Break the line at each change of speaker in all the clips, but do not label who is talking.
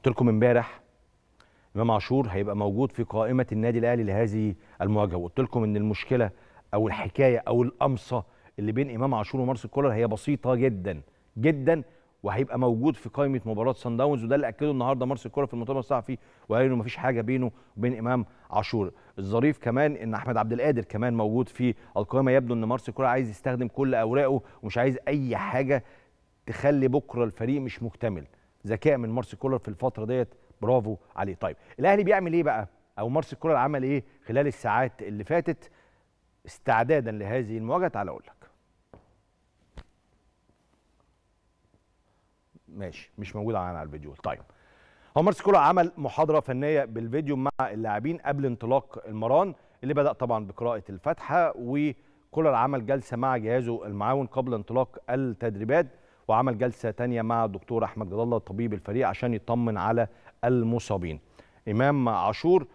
قلت لكم امبارح امام عاشور هيبقى موجود في قائمه النادي الاهلي لهذه المواجهه وقلت لكم ان المشكله او الحكايه او القمصه اللي بين امام عاشور ومارسيل كولر هي بسيطه جدا جدا وهيبقى موجود في قائمه مباراه سان داونز وده اللي اكده النهارده مارسيل كولر في المؤتمر الصحفي وقال انه مفيش حاجه بينه وبين امام عاشور الظريف كمان ان احمد عبد القادر كمان موجود في القائمه يبدو ان مارسيل كولر عايز يستخدم كل اوراقه ومش عايز اي حاجه تخلي بكره الفريق مش مكتمل ذكاء من مارسي كولر في الفتره ديت برافو عليه طيب الاهلي بيعمل ايه بقى او مارسي كولر عمل ايه خلال الساعات اللي فاتت استعدادا لهذه المواجهه تعالى اقول لك ماشي مش موجود على الفيديو طيب هو مارسي كولر عمل محاضرة فنية بالفيديو مع اللاعبين قبل انطلاق المران اللي بدأ طبعا بقراءة الفاتحة وكولر عمل جلسة مع جهازه المعاون قبل انطلاق التدريبات وعمل جلسه تانية مع الدكتور احمد جلال الله طبيب الفريق عشان يطمن على المصابين امام عاشور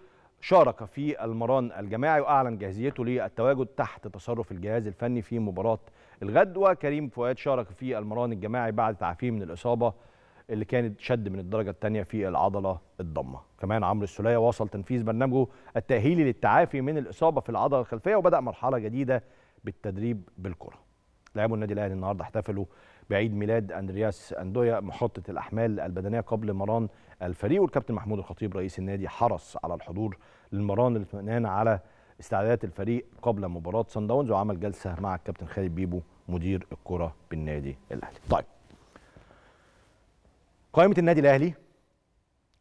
شارك في المران الجماعي واعلن جاهزيته للتواجد تحت تصرف الجهاز الفني في مباراه الغد وكريم فؤاد شارك في المران الجماعي بعد تعافيه من الاصابه اللي كانت شد من الدرجه الثانيه في العضله الضمه كمان عمرو السوليه واصل تنفيذ برنامجه التاهيلي للتعافي من الاصابه في العضله الخلفيه وبدا مرحله جديده بالتدريب بالكره لاعبو النادي الاهلي النهارده احتفلوا بعيد ميلاد اندرياس اندويا محطه الاحمال البدنيه قبل مران الفريق والكابتن محمود الخطيب رئيس النادي حرص على الحضور للمران الاطمئنان على استعدادات الفريق قبل مباراه سان داونز وعمل جلسه مع الكابتن خالد بيبو مدير الكره بالنادي الاهلي. طيب قائمه النادي الاهلي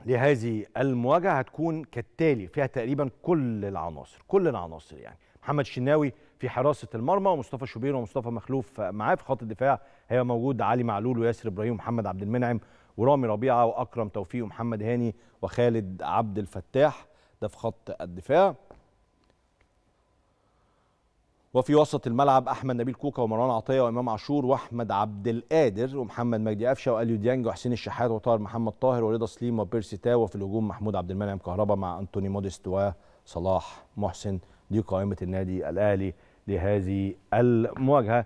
لهذه المواجهه هتكون كالتالي فيها تقريبا كل العناصر كل العناصر يعني محمد شناوي في حراسه المرمى ومصطفى شوبير ومصطفى مخلوف معاه في خط الدفاع هي موجود علي معلول وياسر ابراهيم ومحمد عبد المنعم ورامي ربيعه واكرم توفيق ومحمد هاني وخالد عبد الفتاح ده في خط الدفاع وفي وسط الملعب احمد نبيل كوكا ومروان عطيه وامام عاشور واحمد عبد القادر ومحمد مجدي قفشه واليو ديانج وحسين الشحات وطاهر محمد طاهر ورضا سليم وبيرسي تاو وفي الهجوم محمود عبد المنعم كهربا مع انتوني موديست وصلاح محسن دي قائمة النادي الأهلي لهذه المواجهة